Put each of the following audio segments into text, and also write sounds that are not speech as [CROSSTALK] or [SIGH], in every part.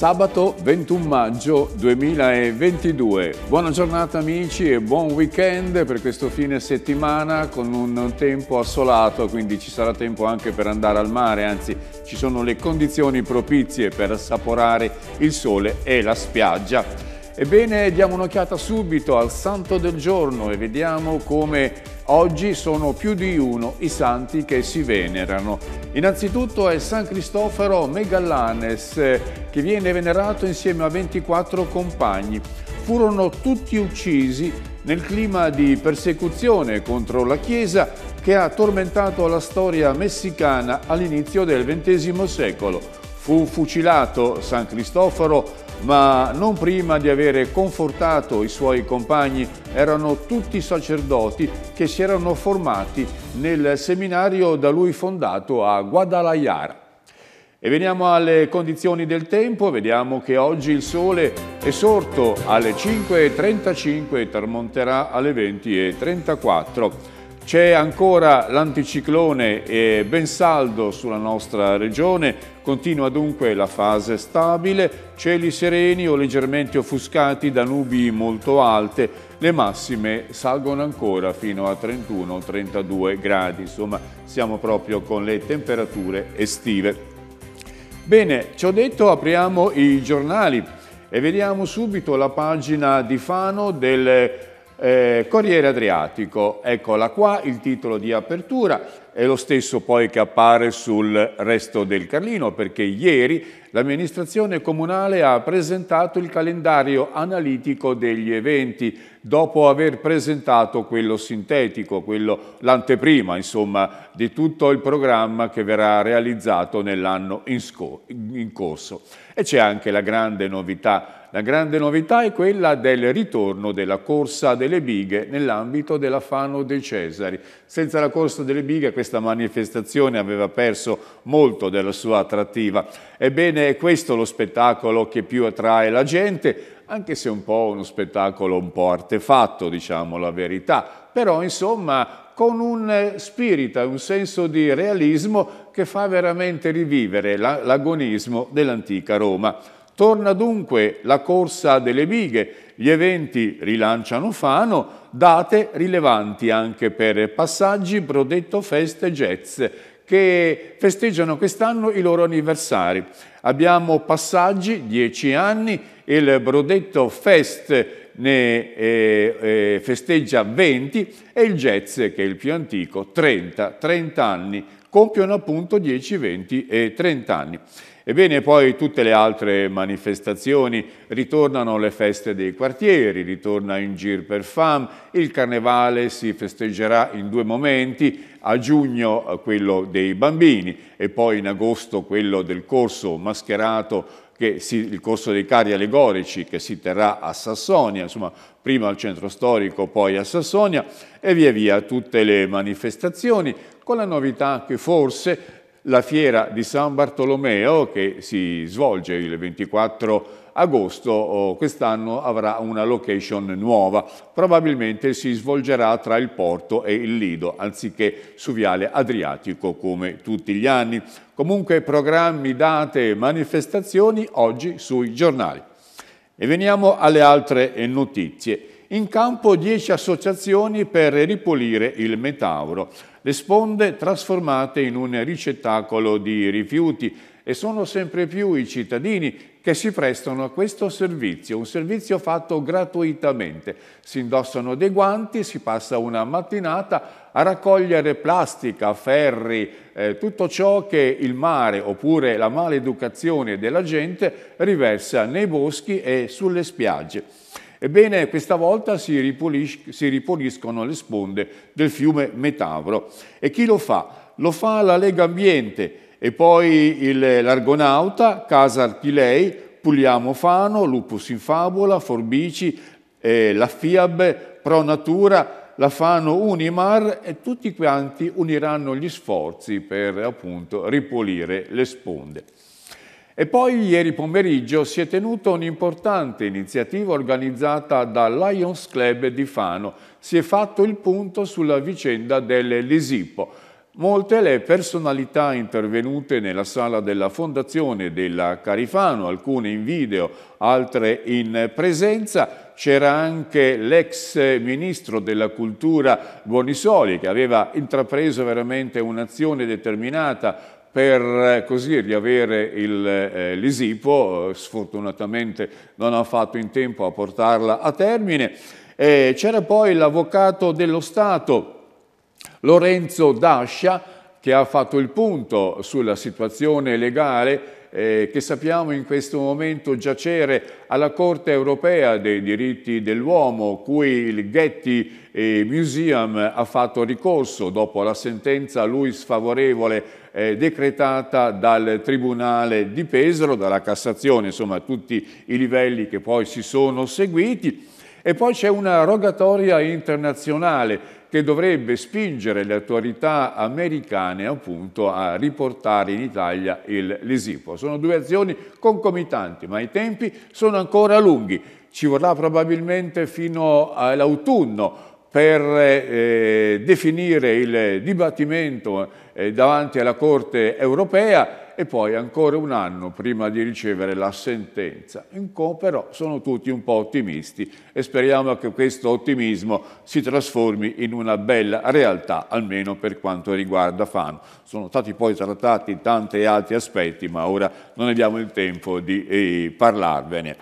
sabato 21 maggio 2022. Buona giornata amici e buon weekend per questo fine settimana con un tempo assolato, quindi ci sarà tempo anche per andare al mare, anzi ci sono le condizioni propizie per assaporare il sole e la spiaggia. Ebbene, diamo un'occhiata subito al santo del giorno e vediamo come Oggi sono più di uno i santi che si venerano. Innanzitutto è San Cristoforo Megallanes, eh, che viene venerato insieme a 24 compagni. Furono tutti uccisi nel clima di persecuzione contro la Chiesa che ha tormentato la storia messicana all'inizio del XX secolo. Fu fucilato San Cristoforo ma non prima di avere confortato i suoi compagni, erano tutti sacerdoti che si erano formati nel seminario da lui fondato a Guadalajara. E veniamo alle condizioni del tempo, vediamo che oggi il sole è sorto alle 5.35 e tramonterà alle 20.34. C'è ancora l'anticiclone ben saldo sulla nostra regione, continua dunque la fase stabile, cieli sereni o leggermente offuscati da nubi molto alte, le massime salgono ancora fino a 31-32 gradi, insomma siamo proprio con le temperature estive. Bene, ciò detto apriamo i giornali e vediamo subito la pagina di Fano del eh, Corriere Adriatico, eccola qua, il titolo di apertura è lo stesso poi che appare sul resto del Carlino perché ieri l'amministrazione comunale ha presentato il calendario analitico degli eventi dopo aver presentato quello sintetico, quello l'anteprima insomma di tutto il programma che verrà realizzato nell'anno in, in corso. E c'è anche la grande novità la grande novità è quella del ritorno della corsa delle bighe nell'ambito della Fano dei Cesari. Senza la corsa delle bighe questa manifestazione aveva perso molto della sua attrattiva. Ebbene è questo lo spettacolo che più attrae la gente, anche se un po' uno spettacolo un po' artefatto, diciamo la verità. Però insomma con un spirito, un senso di realismo che fa veramente rivivere l'agonismo dell'antica Roma. Torna dunque la corsa delle bighe, gli eventi rilanciano Fano, date rilevanti anche per passaggi, Brodetto Fest e jazz, che festeggiano quest'anno i loro anniversari. Abbiamo passaggi, 10 anni, il Brodetto Fest ne eh, eh, festeggia 20 e il Jazz, che è il più antico, 30, 30 anni, compiono appunto 10, 20 e 30 anni. Ebbene, poi tutte le altre manifestazioni, ritornano le feste dei quartieri, ritorna in Gir per Fam, il carnevale si festeggerà in due momenti, a giugno eh, quello dei bambini e poi in agosto quello del corso mascherato si, il corso dei carri allegorici che si terrà a Sassonia, insomma prima al centro storico, poi a Sassonia e via via tutte le manifestazioni con la novità che forse la fiera di San Bartolomeo che si svolge il 24 agosto quest'anno avrà una location nuova, probabilmente si svolgerà tra il porto e il Lido anziché su Viale Adriatico come tutti gli anni. Comunque programmi, date e manifestazioni oggi sui giornali. E veniamo alle altre notizie. In campo 10 associazioni per ripulire il Metauro le sponde trasformate in un ricettacolo di rifiuti e sono sempre più i cittadini che si prestano a questo servizio, un servizio fatto gratuitamente. Si indossano dei guanti, si passa una mattinata a raccogliere plastica, ferri, eh, tutto ciò che il mare oppure la maleducazione della gente riversa nei boschi e sulle spiagge. Ebbene, questa volta si, si ripuliscono le sponde del fiume Metavro. E chi lo fa? Lo fa la Lega Ambiente e poi l'Argonauta, Casa Archilei, Pugliamo Fano, Lupus in Fabola, Forbici, eh, la FIAB, Pro Natura, la Fano Unimar e tutti quanti uniranno gli sforzi per appunto ripulire le sponde. E poi ieri pomeriggio si è tenuta un'importante iniziativa organizzata da Lions Club di Fano. Si è fatto il punto sulla vicenda dell'Elisipo. Molte le personalità intervenute nella sala della Fondazione della Carifano, alcune in video, altre in presenza. C'era anche l'ex ministro della cultura Buonisoli che aveva intrapreso veramente un'azione determinata per eh, così riavere il, eh, l'Isipo, eh, sfortunatamente non ha fatto in tempo a portarla a termine. Eh, c'era poi l'avvocato dello Stato, Lorenzo Dascia, che ha fatto il punto sulla situazione legale eh, che sappiamo in questo momento giacere alla Corte europea dei diritti dell'uomo, cui il Getty eh, Museum ha fatto ricorso dopo la sentenza a lui sfavorevole eh, decretata dal Tribunale di Pesaro, dalla Cassazione, insomma tutti i livelli che poi si sono seguiti. E poi c'è una rogatoria internazionale che dovrebbe spingere le autorità americane appunto a riportare in Italia il Lisipo. Sono due azioni concomitanti, ma i tempi sono ancora lunghi. Ci vorrà probabilmente fino all'autunno per eh, definire il dibattimento eh, davanti alla Corte europea e poi ancora un anno prima di ricevere la sentenza. Co, però sono tutti un po' ottimisti e speriamo che questo ottimismo si trasformi in una bella realtà, almeno per quanto riguarda Fano. Sono stati poi trattati tanti altri aspetti, ma ora non abbiamo il tempo di eh, parlarvene.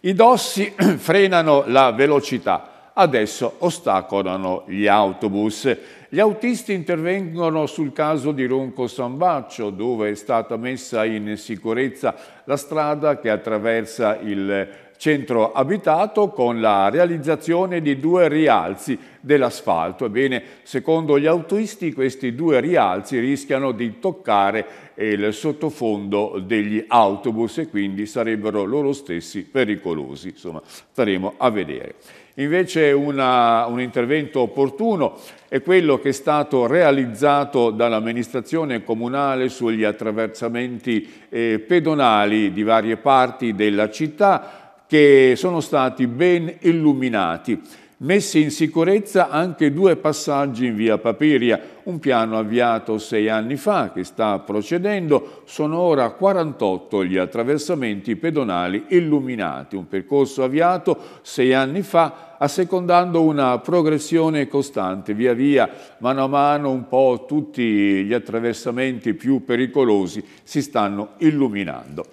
I dossi [CLEARS THROAT] frenano la velocità, adesso ostacolano gli autobus gli autisti intervengono sul caso di Ronco Sambaccio, dove è stata messa in sicurezza la strada che attraversa il centro abitato con la realizzazione di due rialzi dell'asfalto. Ebbene, secondo gli autisti questi due rialzi rischiano di toccare il sottofondo degli autobus e quindi sarebbero loro stessi pericolosi. Insomma, staremo a vedere. Invece una, un intervento opportuno è quello che è stato realizzato dall'amministrazione comunale sugli attraversamenti eh, pedonali di varie parti della città che sono stati ben illuminati messi in sicurezza anche due passaggi in via Papiria, un piano avviato sei anni fa che sta procedendo, sono ora 48 gli attraversamenti pedonali illuminati, un percorso avviato sei anni fa assecondando una progressione costante, via via, mano a mano, un po' tutti gli attraversamenti più pericolosi si stanno illuminando.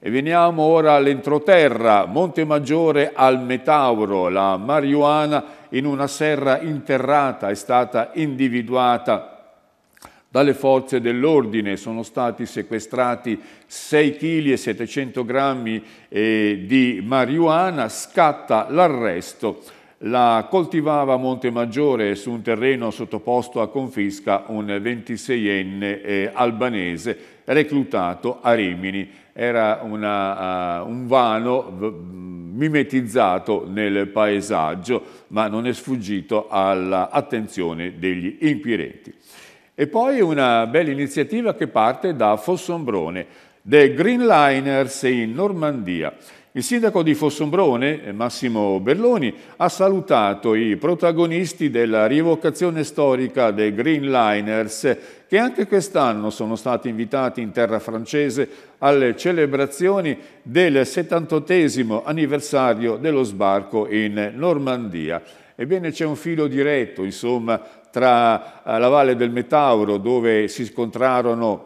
E veniamo ora all'entroterra, Monte Maggiore al Metauro, la marijuana in una serra interrata è stata individuata dalle forze dell'ordine. Sono stati sequestrati 6 kg e 700 grammi eh, di marijuana, scatta l'arresto. La coltivava a Maggiore su un terreno sottoposto a confisca un 26enne eh, albanese reclutato a Rimini. Era una, uh, un vano mimetizzato nel paesaggio, ma non è sfuggito all'attenzione degli inquirenti. E poi una bella iniziativa che parte da Fossombrone, The Greenliners in Normandia. Il sindaco di Fossombrone, Massimo Berloni, ha salutato i protagonisti della rievocazione storica dei Greenliners, che anche quest'anno sono stati invitati in terra francese alle celebrazioni del 78 anniversario dello sbarco in Normandia. Ebbene c'è un filo diretto, insomma, tra eh, la valle del Metauro, dove si scontrarono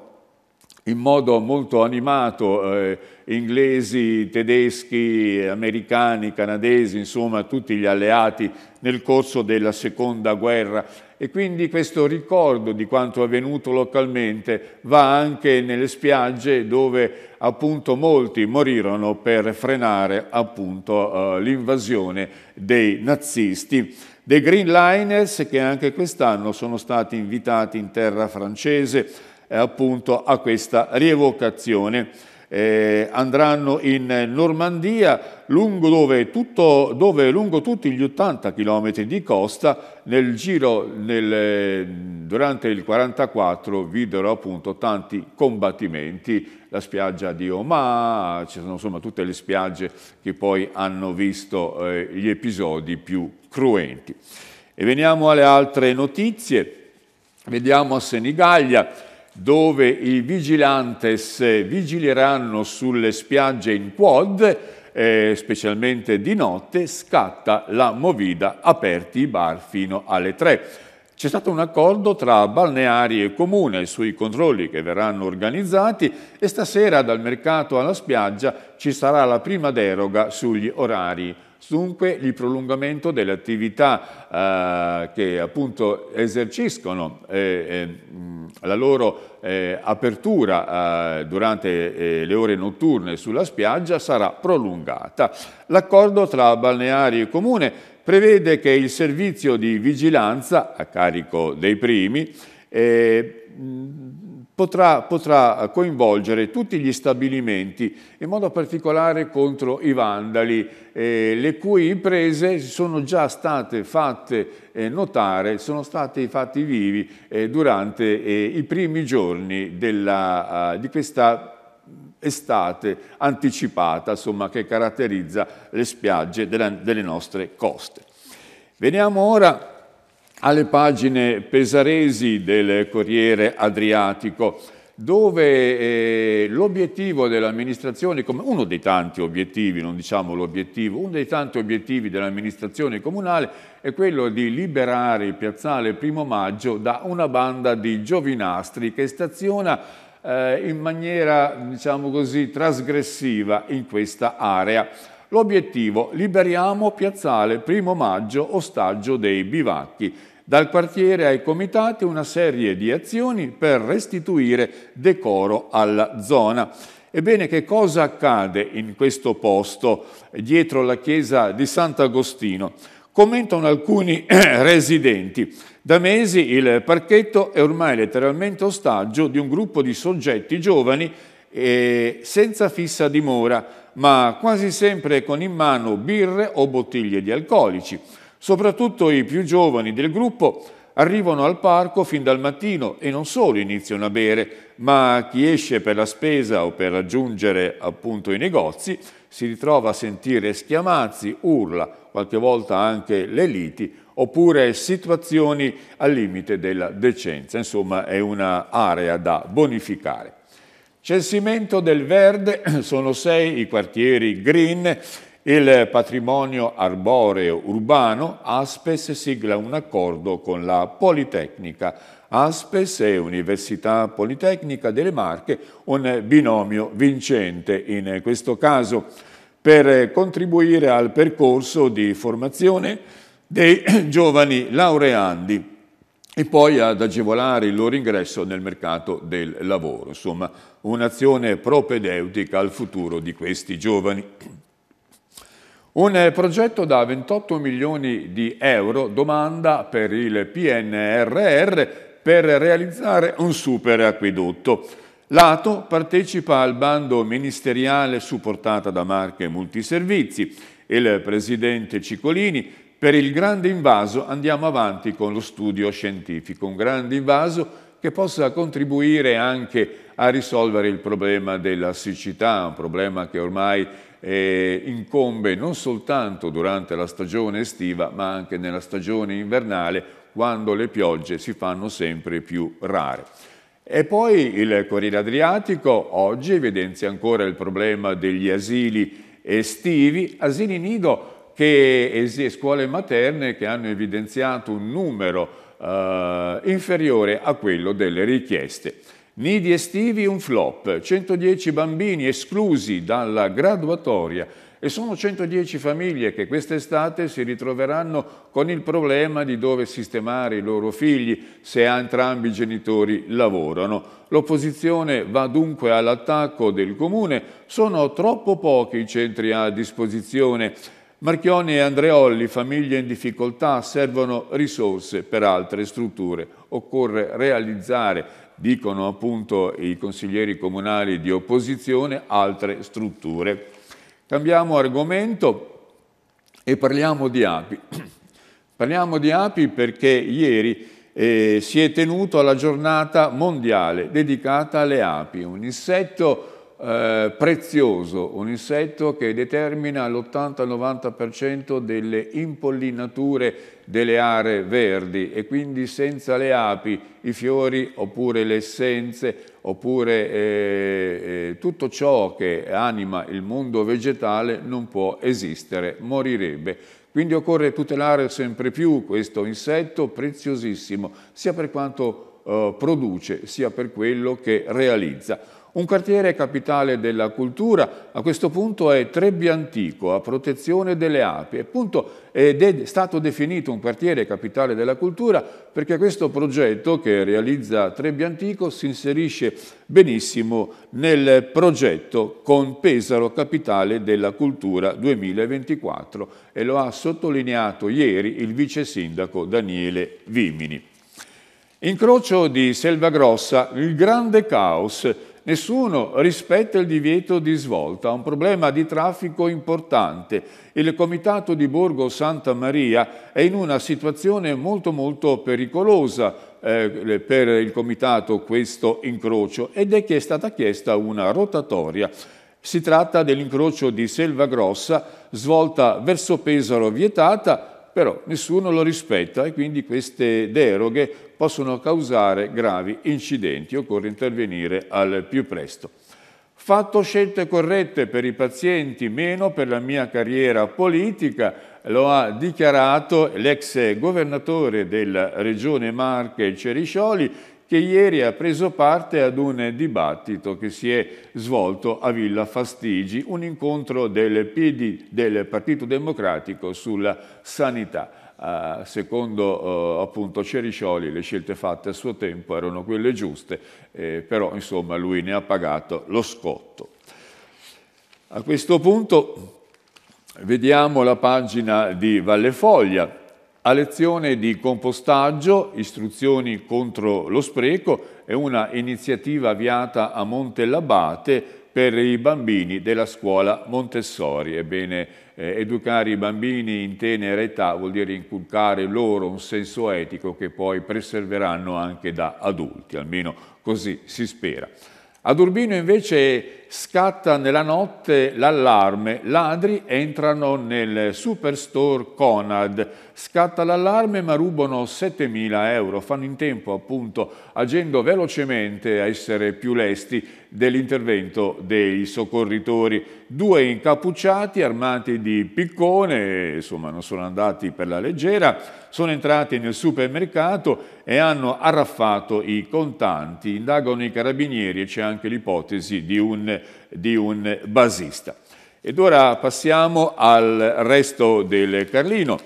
in modo molto animato eh, inglesi, tedeschi, americani, canadesi, insomma tutti gli alleati nel corso della seconda guerra e quindi questo ricordo di quanto avvenuto localmente va anche nelle spiagge dove appunto molti morirono per frenare appunto eh, l'invasione dei nazisti. Dei Green Liners che anche quest'anno sono stati invitati in terra francese eh, appunto a questa rievocazione eh, andranno in Normandia, lungo dove, tutto, dove, lungo tutti gli 80 km di costa, nel giro, nel, durante il 1944 videro appunto tanti combattimenti, la spiaggia di Omaha, ci sono insomma tutte le spiagge che poi hanno visto eh, gli episodi più cruenti. E veniamo alle altre notizie, vediamo a Senigallia, dove i vigilantes vigileranno sulle spiagge in quad, eh, specialmente di notte, scatta la movida, aperti i bar fino alle 3. C'è stato un accordo tra balneari e comune sui controlli che verranno organizzati e stasera dal mercato alla spiaggia ci sarà la prima deroga sugli orari dunque il prolungamento delle attività eh, che appunto eserciscono eh, eh, la loro eh, apertura eh, durante eh, le ore notturne sulla spiaggia sarà prolungata. L'accordo tra balneari e comune prevede che il servizio di vigilanza a carico dei primi eh, potrà, potrà, coinvolgere tutti gli stabilimenti, in modo particolare contro i vandali, eh, le cui imprese sono già state fatte eh, notare, sono stati fatti vivi eh, durante eh, i primi giorni della, ah, di questa estate anticipata insomma, che caratterizza le spiagge della, delle nostre coste. Veniamo ora alle pagine pesaresi del Corriere Adriatico, dove eh, l'obiettivo dell'amministrazione, come uno dei tanti obiettivi, non diciamo l'obiettivo, uno dei tanti obiettivi dell'amministrazione comunale è quello di liberare il piazzale Primo Maggio da una banda di giovinastri che staziona eh, in maniera, diciamo così, trasgressiva in questa area. L'obiettivo, liberiamo piazzale Primo Maggio, ostaggio dei bivacchi dal quartiere ai comitati una serie di azioni per restituire decoro alla zona. Ebbene, che cosa accade in questo posto, dietro la chiesa di Sant'Agostino? Commentano alcuni eh, residenti. Da mesi il parchetto è ormai letteralmente ostaggio di un gruppo di soggetti giovani eh, senza fissa dimora, ma quasi sempre con in mano birre o bottiglie di alcolici. Soprattutto i più giovani del gruppo arrivano al parco fin dal mattino e non solo iniziano a bere, ma chi esce per la spesa o per raggiungere appunto i negozi si ritrova a sentire schiamazzi, urla, qualche volta anche le liti, oppure situazioni al limite della decenza. Insomma, è un'area da bonificare. Censimento del Verde, [CLEARS THROAT] sono sei i quartieri green il patrimonio arboreo urbano, Aspes sigla un accordo con la Politecnica. Aspes e Università Politecnica delle Marche, un binomio vincente in questo caso, per contribuire al percorso di formazione dei [CLEARS THROAT] giovani laureandi e poi ad agevolare il loro ingresso nel mercato del lavoro, insomma un'azione propedeutica al futuro di questi giovani. [CLEARS THROAT] Un eh, progetto da 28 milioni di euro domanda per il PNRR per realizzare un super acquedotto. L'ATO partecipa al bando ministeriale supportato da Marche Multiservizi. Il presidente Cicolini, per il grande invaso andiamo avanti con lo studio scientifico, un grande invaso che possa contribuire anche a risolvere il problema della siccità, un problema che ormai eh, incombe non soltanto durante la stagione estiva ma anche nella stagione invernale quando le piogge si fanno sempre più rare. E poi il Corriere Adriatico oggi evidenzia ancora il problema degli asili estivi, asili nido e scuole materne che hanno evidenziato un numero eh, inferiore a quello delle richieste. Nidi estivi un flop, 110 bambini esclusi dalla graduatoria e sono 110 famiglie che quest'estate si ritroveranno con il problema di dove sistemare i loro figli se entrambi i genitori lavorano. L'opposizione va dunque all'attacco del Comune, sono troppo pochi i centri a disposizione. Marchioni e Andreolli, famiglie in difficoltà, servono risorse per altre strutture. Occorre realizzare dicono appunto i consiglieri comunali di opposizione, altre strutture. Cambiamo argomento e parliamo di api. [CLEARS THROAT] parliamo di api perché ieri eh, si è tenuto alla giornata mondiale dedicata alle api, un insetto eh, prezioso, un insetto che determina l'80-90% delle impollinature delle aree verdi e quindi senza le api, i fiori oppure le essenze oppure eh, eh, tutto ciò che anima il mondo vegetale non può esistere, morirebbe. Quindi occorre tutelare sempre più questo insetto preziosissimo, sia per quanto eh, produce sia per quello che realizza. Un quartiere capitale della cultura, a questo punto è Trebbiantico a protezione delle api, appunto ed è stato definito un quartiere capitale della cultura perché questo progetto che realizza Trebbiantico si inserisce benissimo nel progetto con Pesaro capitale della cultura 2024 e lo ha sottolineato ieri il vice sindaco Daniele Vimini. Incrocio di Selvagrossa, il grande caos. Nessuno rispetta il divieto di svolta, un problema di traffico importante. Il comitato di Borgo Santa Maria è in una situazione molto molto pericolosa eh, per il comitato questo incrocio ed è, che è stata chiesta una rotatoria. Si tratta dell'incrocio di Selvagrossa, svolta verso Pesaro vietata, però nessuno lo rispetta e quindi queste deroghe possono causare gravi incidenti, occorre intervenire al più presto. Fatto scelte corrette per i pazienti, meno per la mia carriera politica, lo ha dichiarato l'ex governatore della regione Marche Ceriscioli che ieri ha preso parte ad un dibattito che si è svolto a Villa Fastigi, un incontro del PD del Partito Democratico sulla sanità. Uh, secondo uh, appunto Ceriscioli le scelte fatte a suo tempo erano quelle giuste, eh, però insomma lui ne ha pagato lo scotto. A questo punto vediamo la pagina di Vallefoglia, a lezione di compostaggio, istruzioni contro lo spreco è una iniziativa avviata a Montellabate per i bambini della scuola Montessori. Ebbene, eh, educare i bambini in tenera età vuol dire inculcare loro un senso etico che poi preserveranno anche da adulti, almeno così si spera. Ad Urbino invece scatta nella notte l'allarme, ladri entrano nel superstore Conad, scatta l'allarme ma rubano 7.000 euro, fanno in tempo appunto agendo velocemente a essere più lesti dell'intervento dei soccorritori. Due incappucciati armati di piccone, insomma non sono andati per la leggera, sono entrati nel supermercato e hanno arraffato i contanti, indagano i carabinieri e c'è anche l'ipotesi di un di un basista. Ed ora passiamo al resto del Carlino,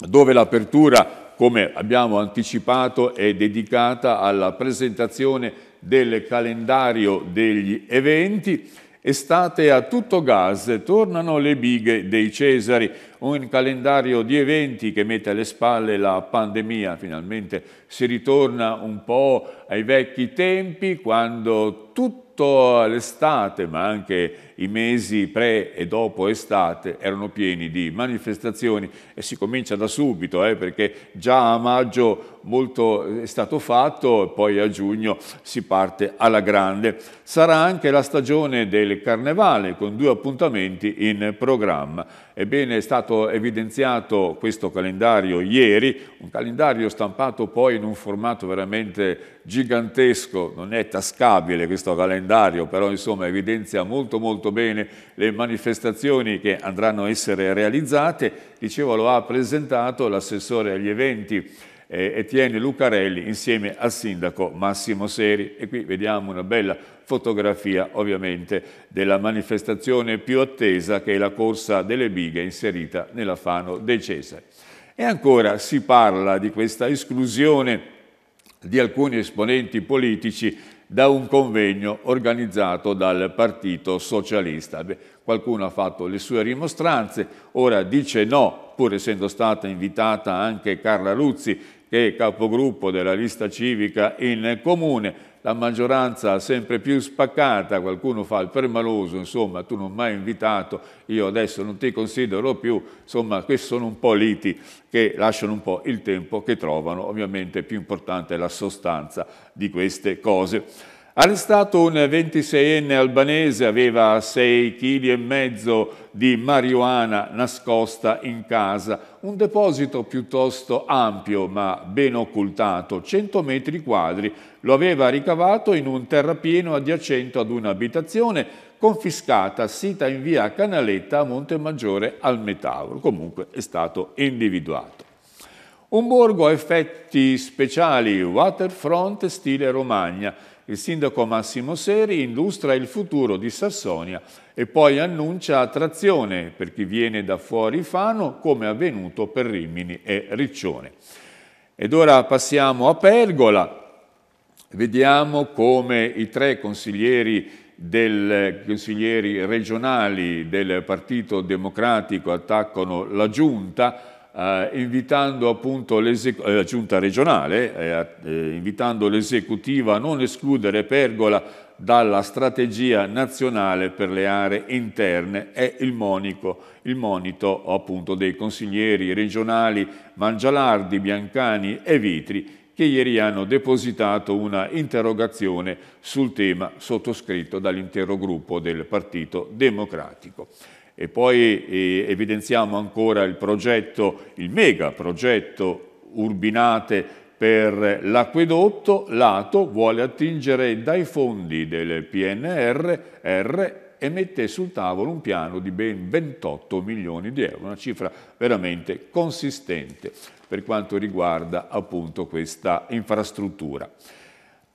dove l'apertura, come abbiamo anticipato, è dedicata alla presentazione del calendario degli eventi. Estate a tutto gas, tornano le bighe dei Cesari, un calendario di eventi che mette alle spalle la pandemia, finalmente si ritorna un po' ai vecchi tempi quando tutti tutto l'estate, ma anche i mesi pre e dopo estate erano pieni di manifestazioni e si comincia da subito eh, perché già a maggio molto è stato fatto e poi a giugno si parte alla grande. Sarà anche la stagione del carnevale con due appuntamenti in programma. Ebbene è stato evidenziato questo calendario ieri, un calendario stampato poi in un formato veramente gigantesco, non è tascabile questo calendario, però insomma evidenzia molto molto molto bene le manifestazioni che andranno a essere realizzate. Dicevo, lo ha presentato l'assessore agli eventi eh, Etienne Lucarelli insieme al sindaco Massimo Seri. E qui vediamo una bella fotografia ovviamente della manifestazione più attesa che è la corsa delle bighe inserita nella Fano dei Cesari. E ancora si parla di questa esclusione di alcuni esponenti politici da un convegno organizzato dal Partito Socialista. Beh, qualcuno ha fatto le sue rimostranze, ora dice no, pur essendo stata invitata anche Carla Ruzzi, che è capogruppo della lista civica in comune, la maggioranza sempre più spaccata, qualcuno fa il permaloso, insomma tu non mi hai invitato, io adesso non ti considero più, insomma questi sono un po' liti che lasciano un po' il tempo che trovano, ovviamente più importante è la sostanza di queste cose. Arrestato un 26enne albanese, aveva 6,5 kg di marijuana nascosta in casa, un deposito piuttosto ampio ma ben occultato, 100 metri quadri. Lo aveva ricavato in un terrapieno adiacente ad un'abitazione confiscata, sita in via Canaletta a Monte Maggiore al Metauro. Comunque è stato individuato. Un borgo a effetti speciali, waterfront stile Romagna, il sindaco Massimo Seri illustra il futuro di Sassonia e poi annuncia attrazione per chi viene da fuori Fano come avvenuto per Rimini e Riccione. Ed ora passiamo a Pergola, vediamo come i tre consiglieri, del, consiglieri regionali del Partito Democratico attaccano la Giunta eh, invitando appunto eh, la giunta regionale, eh, eh, invitando l'esecutiva a non escludere Pergola dalla strategia nazionale per le aree interne è il, monico, il monito appunto dei consiglieri regionali Mangialardi, Biancani e Vitri che ieri hanno depositato una interrogazione sul tema sottoscritto dall'intero gruppo del Partito Democratico. E poi eh, evidenziamo ancora il progetto, il mega progetto Urbinate per l'acquedotto, lato vuole attingere dai fondi del PNRR e mette sul tavolo un piano di ben 28 milioni di euro, una cifra veramente consistente per quanto riguarda appunto questa infrastruttura.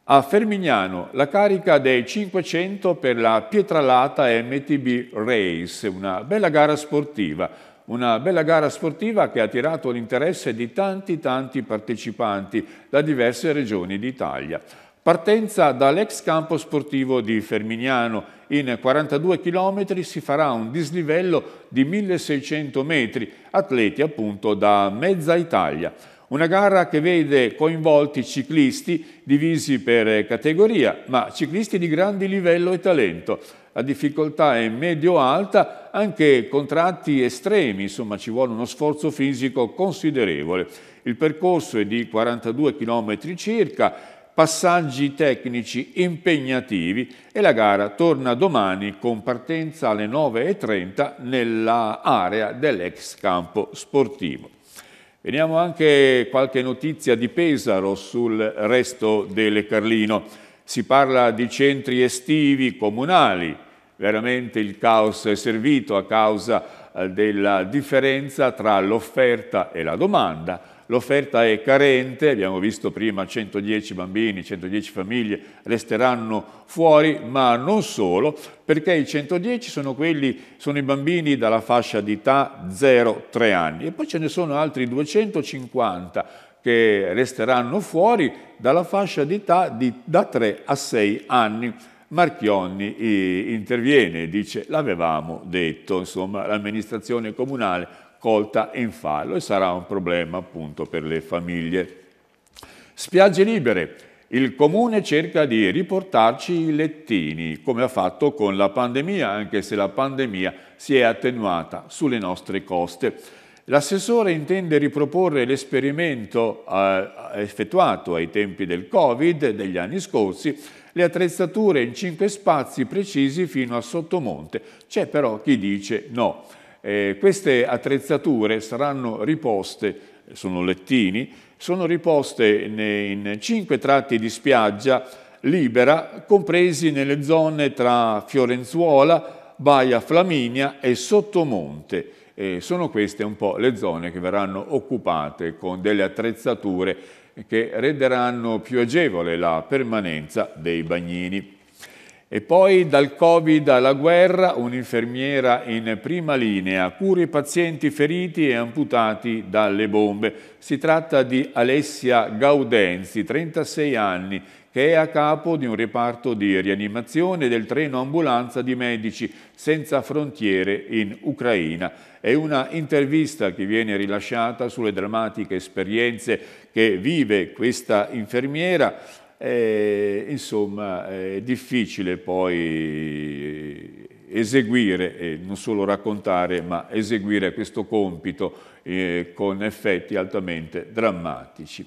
A Fermignano la carica dei 500 per la pietralata MTB Race, una bella gara sportiva, una bella gara sportiva che ha attirato l'interesse di tanti tanti partecipanti da diverse regioni d'Italia. Partenza dall'ex campo sportivo di Fermignano, in 42 km si farà un dislivello di 1600 metri, atleti appunto da mezza Italia. Una gara che vede coinvolti ciclisti divisi per categoria, ma ciclisti di grandi livello e talento. La difficoltà è medio-alta, anche contratti estremi, insomma ci vuole uno sforzo fisico considerevole. Il percorso è di 42 km circa, passaggi tecnici impegnativi e la gara torna domani con partenza alle 9.30 nell'area dell'ex campo sportivo. Veniamo anche qualche notizia di Pesaro sul resto delle Carlino. Si parla di centri estivi comunali, veramente il caos è servito a causa eh, della differenza tra l'offerta e la domanda l'offerta è carente, abbiamo visto prima 110 bambini, 110 famiglie resteranno fuori, ma non solo, perché i 110 sono, quelli, sono i bambini dalla fascia di età 0-3 anni e poi ce ne sono altri 250 che resteranno fuori dalla fascia di età di, da 3 a 6 anni. Marchionni eh, interviene e dice l'avevamo detto, insomma l'amministrazione comunale colta in fallo e sarà un problema appunto per le famiglie. Spiagge libere. Il comune cerca di riportarci i lettini, come ha fatto con la pandemia, anche se la pandemia si è attenuata sulle nostre coste. L'assessore intende riproporre l'esperimento eh, effettuato ai tempi del Covid degli anni scorsi, le attrezzature in cinque spazi precisi fino a sottomonte. C'è però chi dice no. Eh, queste attrezzature saranno riposte, sono lettini, sono riposte in, cinque tratti di spiaggia libera, compresi nelle zone tra Fiorenzuola, Baia Flaminia e Sottomonte. E eh, sono queste un po' le zone che verranno occupate con delle attrezzature che renderanno più agevole la permanenza dei bagnini. E poi dal Covid alla guerra, un'infermiera in prima linea, cura i pazienti feriti e amputati dalle bombe. Si tratta di Alessia Gaudenzi, 36 anni, che è a capo di un reparto di rianimazione del treno ambulanza di Medici Senza Frontiere in Ucraina. È una intervista che viene rilasciata sulle drammatiche esperienze che vive questa infermiera eh, insomma è difficile poi eseguire, e non solo raccontare, ma eseguire questo compito eh, con effetti altamente drammatici.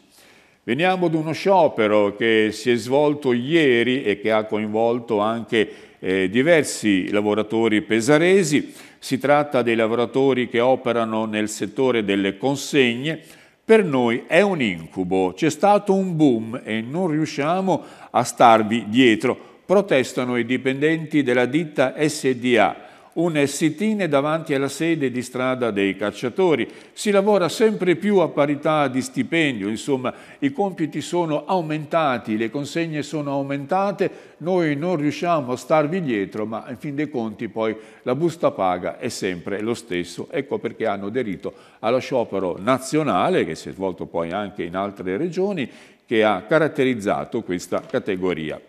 Veniamo ad uno sciopero che si è svolto ieri e che ha coinvolto anche eh, diversi lavoratori pesaresi. Si tratta dei lavoratori che operano nel settore delle consegne, per noi è un incubo, c'è stato un boom e non riusciamo a starvi dietro. Protestano i dipendenti della ditta SDA un sit-in davanti alla sede di strada dei cacciatori. Si lavora sempre più a parità di stipendio, insomma i compiti sono aumentati, le consegne sono aumentate, noi non riusciamo a starvi dietro, ma in fin dei conti poi la busta paga è sempre lo stesso. Ecco perché hanno aderito allo sciopero nazionale, che si è svolto poi anche in altre regioni, che ha caratterizzato questa categoria.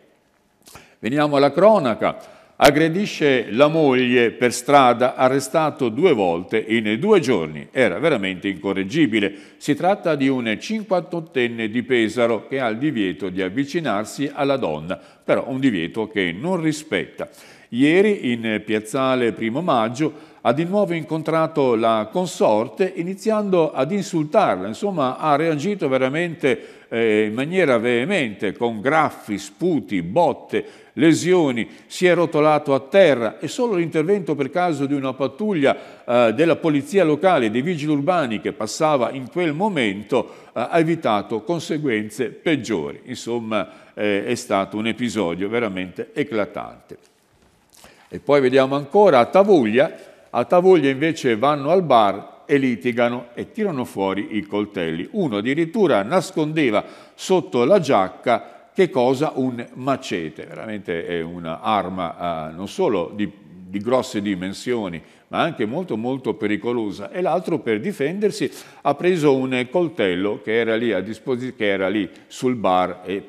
Veniamo alla cronaca aggredisce la moglie per strada, arrestato due volte in due giorni. Era veramente incorreggibile. Si tratta di un 58enne di Pesaro che ha il divieto di avvicinarsi alla donna, però un divieto che non rispetta. Ieri in piazzale Primo Maggio ha di nuovo incontrato la consorte iniziando ad insultarla, insomma ha reagito veramente eh, in maniera veemente, con graffi, sputi, botte, lesioni, si è rotolato a terra e solo l'intervento per caso di una pattuglia eh, della polizia locale, dei vigili urbani che passava in quel momento, eh, ha evitato conseguenze peggiori. Insomma, eh, è stato un episodio veramente eclatante. E poi vediamo ancora a Tavuglia, a Tavuglia invece vanno al bar e litigano e tirano fuori i coltelli. Uno addirittura nascondeva sotto la giacca che cosa? Un macete, veramente è un'arma eh, non solo di, di grosse dimensioni, ma anche molto molto pericolosa e l'altro per difendersi ha preso un coltello che era lì, che era lì sul bar e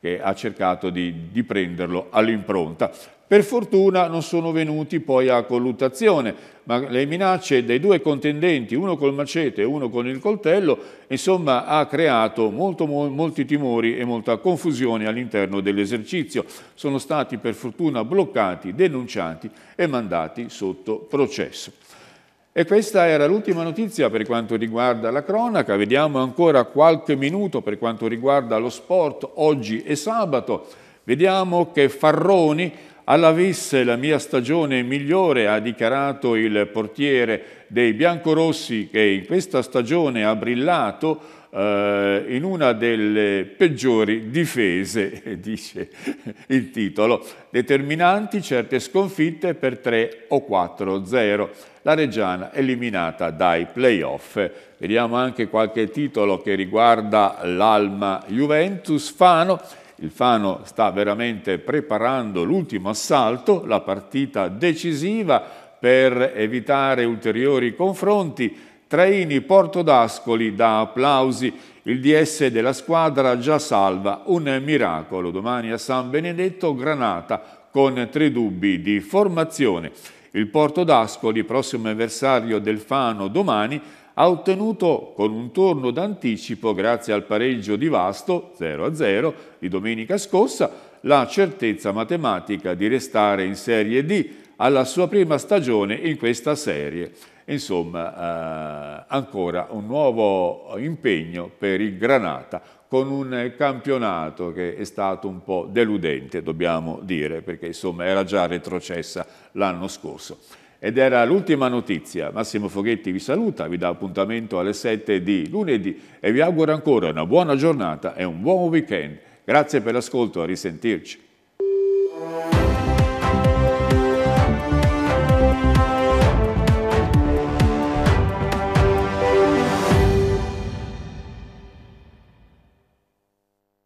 che ha cercato di, di prenderlo all'impronta. Per fortuna non sono venuti poi a colluttazione, ma le minacce dei due contendenti, uno col macete e uno con il coltello, insomma ha creato molto, molti timori e molta confusione all'interno dell'esercizio. Sono stati per fortuna bloccati, denunciati e mandati sotto processo. E questa era l'ultima notizia per quanto riguarda la cronaca. Vediamo ancora qualche minuto per quanto riguarda lo sport oggi e sabato. Vediamo che Farroni alla Visse la mia stagione migliore, ha dichiarato il portiere dei biancorossi che in questa stagione ha brillato eh, in una delle peggiori difese, [LAUGHS] dice il titolo. Determinanti certe sconfitte per 3 o 4-0. La Reggiana eliminata dai playoff. Vediamo anche qualche titolo che riguarda l'Alma Juventus Fano il Fano sta veramente preparando l'ultimo assalto, la partita decisiva per evitare ulteriori confronti. Traini Porto d'Ascoli da applausi, il DS della squadra già salva, un miracolo. Domani a San Benedetto Granata con tre dubbi di formazione. Il Porto d'Ascoli, prossimo avversario del Fano domani, ha ottenuto con un turno d'anticipo, grazie al pareggio di Vasto 0-0 di domenica scorsa, la certezza matematica di restare in Serie D alla sua prima stagione in questa serie. Insomma, eh, ancora un nuovo impegno per il Granata con un campionato che è stato un po' deludente, dobbiamo dire, perché insomma era già retrocessa l'anno scorso. Ed era l'ultima notizia. Massimo Foghetti vi saluta, vi dà appuntamento alle 7 di lunedì e vi auguro ancora una buona giornata e un buon weekend. Grazie per l'ascolto, a risentirci.